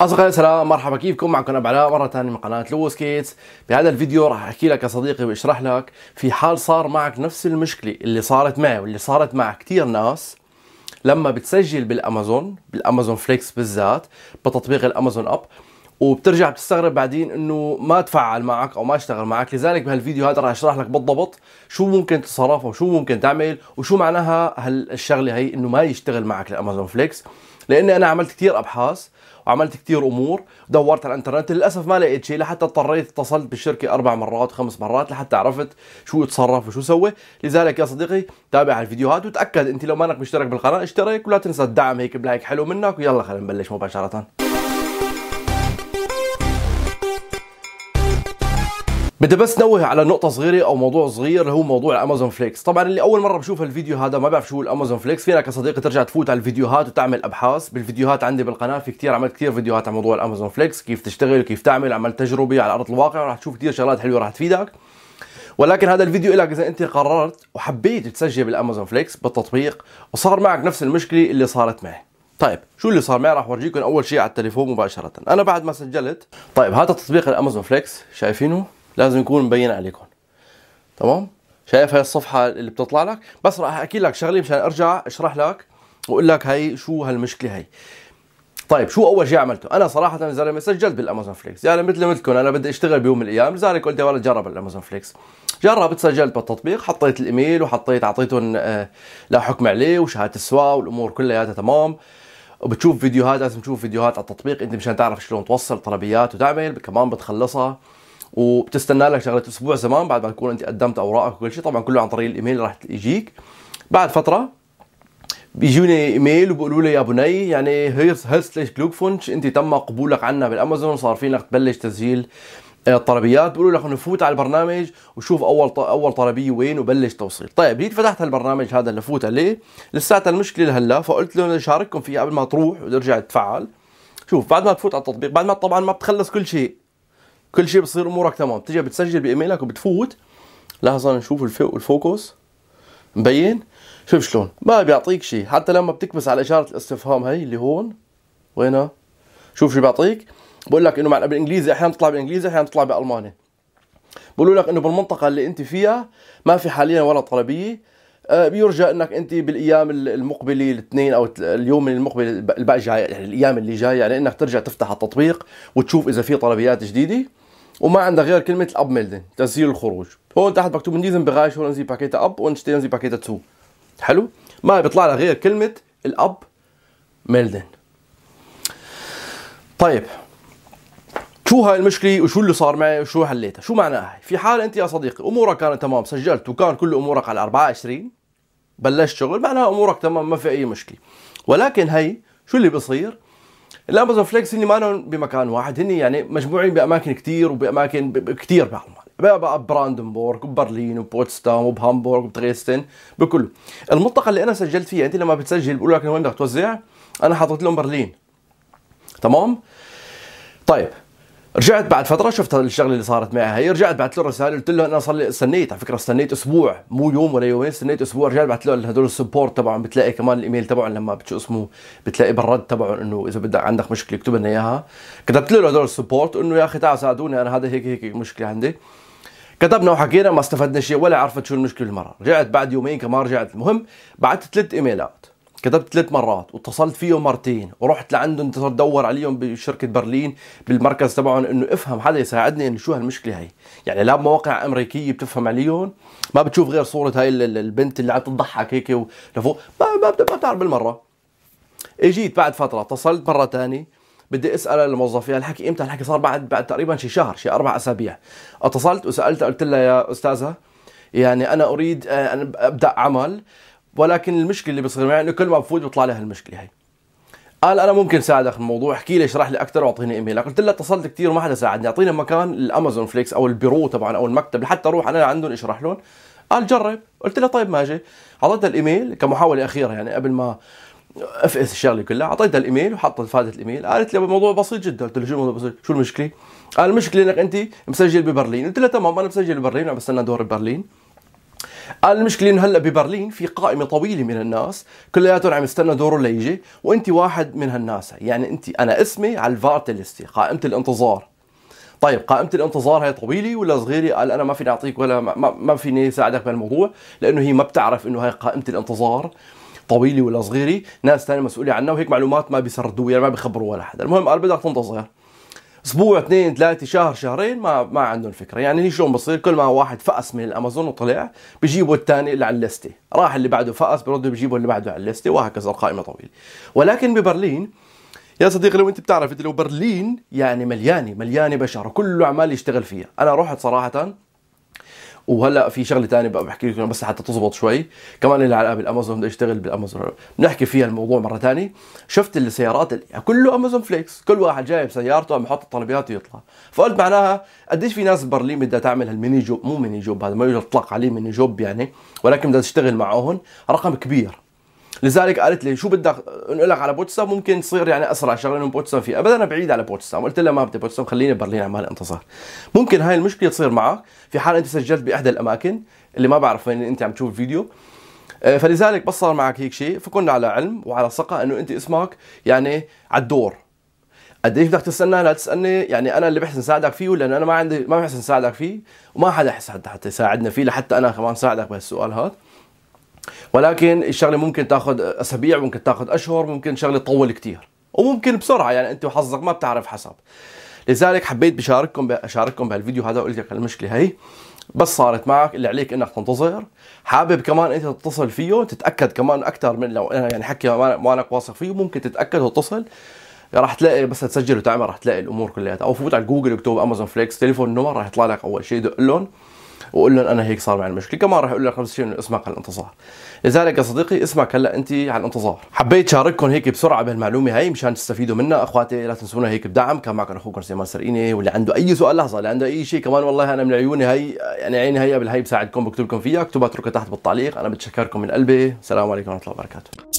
اصدقائي السلام مرحبا كيفكم معكم ابو علاء مره ثانيه من قناه لويس كيتس بهذا الفيديو راح احكي لك يا صديقي واشرح لك في حال صار معك نفس المشكله اللي صارت معي واللي صارت مع كثير ناس لما بتسجل بالامازون بالامازون فليكس بالذات بتطبيق الامازون اب وبترجع بتستغرب بعدين انه ما تفعل معك او ما اشتغل معك لذلك بهالفيديو هذا راح اشرح لك بالضبط شو ممكن تتصرف وشو ممكن تعمل وشو معناها هالشغله هي انه ما يشتغل معك الامازون فليكس لاني انا عملت كثير ابحاث وعملت كثير امور دورت على الانترنت للاسف ما لقيت شيء لحتى اضطريت اتصلت بالشركه اربع مرات خمس مرات لحتى عرفت شو اتصرف وشو سوى لذلك يا صديقي تابع الفيديوهات وتاكد انت لو ما انك مشترك بالقناه اشترك ولا تنسى الدعم هيك بلايك حلو منك ويلا خلينا نبلش مباشره بدي بس نوه على نقطه صغيره او موضوع صغير اللي هو موضوع الامازون فليكس طبعا اللي اول مره بشوف الفيديو هذا ما بعرف شو الامازون فليكس فينا كصديقي ترجع تفوت على الفيديوهات وتعمل ابحاث بالفيديوهات عندي بالقناه في كثير عملت كثير فيديوهات عن موضوع الامازون فليكس كيف تشتغل كيف تعمل عملت تجربه على ارض الواقع رح تشوف كثير شغلات حلوه رح تفيدك ولكن هذا الفيديو لك اذا انت قررت وحبيت تسجل بالامازون فليكس بالتطبيق وصار معك نفس المشكله اللي صارت معي طيب شو اللي صار معي راح اورجيكم اول شيء على التليفون مباشره انا بعد ما سجلت طيب هذا تطبيق الامازون فليكس شايفينه لازم يكون مبين عليكم تمام شايف هاي الصفحه اللي بتطلع لك بس راح احكي لك شغله مشان ارجع اشرح لك واقول لك هي شو هالمشكله هي طيب شو اول شيء عملته؟ انا صراحه زلمه سجلت بالامازون فليكس، يعني مثل مثلكم انا بدي اشتغل بيوم من الايام، لذلك قلت يا ولد جرب الامازون فليكس. جربت سجلت بالتطبيق، حطيت الايميل وحطيت اعطيتهم آه، لا حكم عليه وشهاده السواء والامور كلياتها تمام. وبتشوف فيديوهات لازم تشوف فيديوهات على التطبيق انت مشان تعرف شلون توصل طلبيات وتعمل كمان بتخلصها وبتستنى لك شغله اسبوع زمان بعد ما تكون انت قدمت اوراقك وكل شيء طبعا كله عن طريق الايميل راح يجيك بعد فتره بيجوني ايميل وبقولوا لي يا بني يعني هيرسليش فونش انت تم قبولك عنا بالامازون صار فينك تبلش تسجيل الطلبيات آه، بيقولوا لك انه فوت على البرنامج وشوف اول اول طلبيه وين وبلش توصيل طيب جيت فتحت هالبرنامج هذا اللي فوت عليه لساتها المشكله لهلا فقلت لهم شارككم فيه قبل ما تروح وترجع تفعل شوف بعد ما تفوت على التطبيق بعد ما طبعا ما بتخلص كل شيء كل شيء بتصير امورك تمام تجي بتسجل بايميلك وبتفوت لحظه نشوف الفوكس مبين شوف شلون ما بيعطيك شيء حتى لما بتكبس على اشاره الاستفهام هي اللي هون وينها شوف شو بيعطيك بقول لك انه مع بالانجليزي احيانا تطلع بالانجليزي احيانا تطلع بالالماني بقولوا لك انه بالمنطقه اللي انت فيها ما في حاليا ولا طلبيه آه، بيرجى انك انت بالايام المقبله الاثنين او اليوم المقبل الباقي جاي يعني الايام اللي جايه يعني انك ترجع تفتح التطبيق وتشوف اذا في طلبيات جديده وما عندها غير كلمة الأب ميلدين تسجيل الخروج. هون تحت مكتوب in diesem Bereich holen باكيتا أب ab und باكيتا Sie حلو؟ ما بيطلع لها غير كلمة الأب ميلدين طيب شو هاي المشكلة وشو اللي صار معي وشو حليتها؟ شو معناها؟ في حال أنت يا صديقي أمورك كانت تمام سجلت وكان كل أمورك على 24 بلشت شغل معناها أمورك تمام ما في أي مشكلة. ولكن هي شو اللي بصير؟ الامازون فليكس هني ما بمكان واحد هني يعني مجموعين باماكن كثير وباماكن كثير بالمانيا بقى براندنبورغ وبرلين وبوتسدام وبهامبورغ وبتريستن بكله المنطقه اللي انا سجلت فيها انت لما بتسجل بيقول لك وين بدك توزع انا حاطط لهم برلين تمام طيب رجعت بعد فتره شفت الشغله اللي صارت معي هي رجعت بعت له رساله قلت له انا صار لي استنيت على فكره استنيت اسبوع مو يوم ولا يومين استنيت اسبوع رجعت بعت له هدول السبورت تبعهم بتلاقي كمان الايميل تبعهم لما بتشو اسمه بتلاقي بالرد تبعهم انه اذا بدك عندك مشكله اكتب لنا اياها كتبت له هدول السبورت انه يا اخي تعال ساعدوني انا هذا هيك هيك مشكله عندي كتبنا وحكينا ما استفدنا شيء ولا عرفت شو المشكله المره رجعت بعد يومين كمان رجعت المهم بعت ثلاث ايميلات كتبت ثلاث مرات واتصلت فيهم مرتين ورحت لعندهم صرت ادور عليهم بشركه برلين بالمركز تبعهم انه افهم حدا يساعدني انه شو هالمشكله هي يعني لا بمواقع امريكيه بتفهم عليهم ما بتشوف غير صوره هاي البنت اللي عم تضحك هيك لفوق ما ما بتعرف بالمره اجيت بعد فتره اتصلت مره ثانيه بدي اسال الموظفين الحكي امتى الحكي صار بعد بعد تقريبا شي شهر شي اربع اسابيع اتصلت وسالت قلت لها يا استاذه يعني انا اريد آه، ابدا عمل ولكن المشكله اللي بصير معي انه كل ما بفوت بيطلع لي هالمشكله هي قال انا ممكن ساعدك الموضوع احكي لي اشرح لي اكثر واعطيني ايميل قلت له اتصلت كثير ما حدا ساعدني اعطيني مكان الامازون فليكس او البيرو طبعا او المكتب لحتى اروح انا عندهم اشرح لهم قال جرب قلت له طيب ماجي اعطيته الايميل كمحاوله اخيره يعني قبل ما افقس الشغله كلها اعطيتها الايميل وحطت فاتت الايميل قالت لي الموضوع بسيط جدا قلت له شو الموضوع بسيط شو المشكله قال المشكله انك انت مسجل ببرلين قلت له تمام انا مسجل ببرلين عم بستنى دور ببرلين قال المشكله انه هلا ببرلين في قائمه طويله من الناس كلياتهم عم يستنى دوره ليجي وانت واحد من هالناس يعني انت انا اسمي على الفارت ليست قائمه الانتظار طيب قائمة الانتظار هي طويلة ولا صغيرة؟ قال أنا ما فيني أعطيك ولا ما, ما فيني ساعدك بهالموضوع لأنه هي ما بتعرف إنه هي قائمة الانتظار طويلة ولا صغيرة، ناس ثانية مسؤولة عنها وهيك معلومات ما بيسردوا يعني ما بيخبروا ولا حدا، المهم قال بدك تنتظر اسبوع اثنين ثلاثه شهر شهرين ما ما عندهم فكره يعني هي شلون بصير كل ما واحد فأس من الامازون وطلع بجيبوا الثاني اللي على الليسته راح اللي بعده فأس بردوا بجيبوا اللي بعده على الليسته وهكذا القائمه طويله ولكن ببرلين يا صديقي لو انت بتعرف لو برلين يعني مليانه مليانه بشر وكله عمال يشتغل فيها انا رحت صراحه وهلا في شغله ثانيه بقى بحكي لكم بس حتى تزبط شوي كمان اللي علاقه بالامازون بدي اشتغل بالامازون بنحكي فيها الموضوع مره ثانيه شفت السيارات اللي يعني كله امازون فليكس كل واحد جايب سيارته عم يحط الطلبيات ويطلع فقلت معناها قديش في ناس ببرلين بدها تعمل هالميني جوب مو ميني جوب هذا ما يطلق عليه ميني جوب يعني ولكن بدها تشتغل معهم رقم كبير لذلك قالت لي شو بدك نقول لك على بوتسدام ممكن تصير يعني اسرع شغله انه بوتسدام فيه ابدا بعيد على بوتسدام قلت لها ما بدي بوتسدام خليني ببرلين عمال انتظر ممكن هاي المشكله تصير معك في حال انت سجلت باحدى الاماكن اللي ما بعرف وين انت عم تشوف الفيديو آه، فلذلك بس صار معك هيك شيء فكنا على علم وعلى ثقه انه انت اسمك يعني على الدور قديش بدك تستنى لا تسالني يعني انا اللي بحسن ساعدك فيه لان انا ما عندي ما بحسن ساعدك فيه وما حدا حس حتى, حتى يساعدنا فيه لحتى انا كمان ساعدك بهالسؤال هذا ولكن الشغله ممكن تاخذ اسابيع ممكن تاخذ اشهر ممكن شغله تطول كثير وممكن بسرعه يعني انت وحظك ما بتعرف حسب لذلك حبيت بشارككم بشارككم بهالفيديو هذا وقلت لك المشكله هي بس صارت معك اللي عليك انك تنتظر حابب كمان انت تتصل فيه تتاكد كمان اكثر من لو انا يعني حكي ما انا واثق فيه ممكن تتاكد وتتصل راح تلاقي بس تسجل وتعمل راح تلاقي الامور كلها او فوت على جوجل اكتب امازون فليكس تليفون نمر راح يطلع لك اول شيء دق لهم واقول لهم انا هيك صار معي المشكله كمان راح اقول لك خمس الشيء انه اسمك على الانتظار لذلك يا صديقي اسمك هلا انت على الانتظار حبيت شارككم هيك بسرعه بهالمعلومه هي مشان تستفيدوا منها اخواتي لا تنسونا هيك بدعم كان معكم اخوكم سيما سرقيني واللي عنده اي سؤال لحظه اللي عنده اي شيء كمان والله انا من عيوني هي يعني عيني هي بالهي بساعدكم بكتب لكم فيها اكتبها اتركها تحت بالتعليق انا بتشكركم من قلبي السلام عليكم ورحمه الله وبركاته